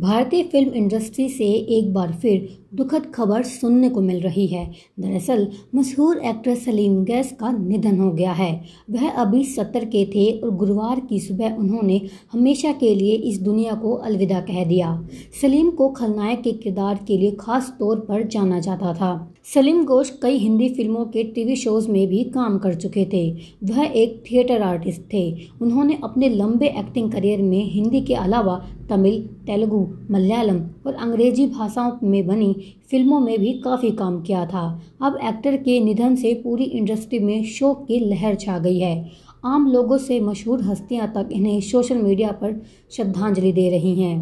भारतीय film industry से एक बार फिर दुखद खबर सुनने को मिल रही है दरअसल मशहूर एक्ट्रेस सलीम गैस का निधन हो गया है वह अभी सत्तर के थे और गुरुवार की सुबह उन्होंने हमेशा के लिए इस दुनिया को अलविदा कह दिया सलीम को खलनायक के किरदार के लिए खास तौर पर जाना जाता था सलीम घोष कई हिंदी फिल्मों के टीवी शोज में भी काम कर चुके थे वह एक थिएटर आर्टिस्ट थे उन्होंने अपने लंबे एक्टिंग करियर में हिंदी के अलावा तमिल तेलुगु तेलुगू मलयालम और अंग्रेजी भाषाओं में बनी फिल्मों में भी काफ़ी काम किया था अब एक्टर के निधन से पूरी इंडस्ट्री में शोक की लहर छा गई है आम लोगों से मशहूर हस्तियां तक इन्हें सोशल मीडिया पर श्रद्धांजलि दे रही हैं